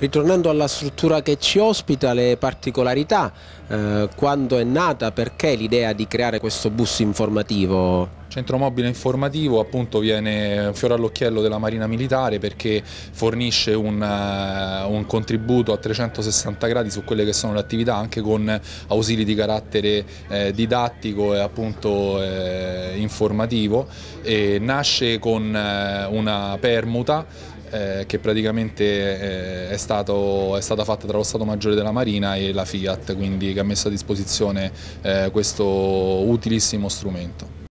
Ritornando alla struttura che ci ospita, le particolarità, eh, quando è nata, perché l'idea di creare questo bus informativo? Centro mobile informativo appunto viene un fiore all'occhiello della Marina Militare perché fornisce un, uh, un, contributo a 360 gradi su quelle che sono le attività anche con ausili di carattere eh, didattico e appunto eh, informativo e nasce con eh, una permuta eh, che praticamente eh, è, stato, è, stata fatta tra lo Stato Maggiore della Marina e la Fiat, quindi che ha messo a disposizione eh, questo utilissimo strumento.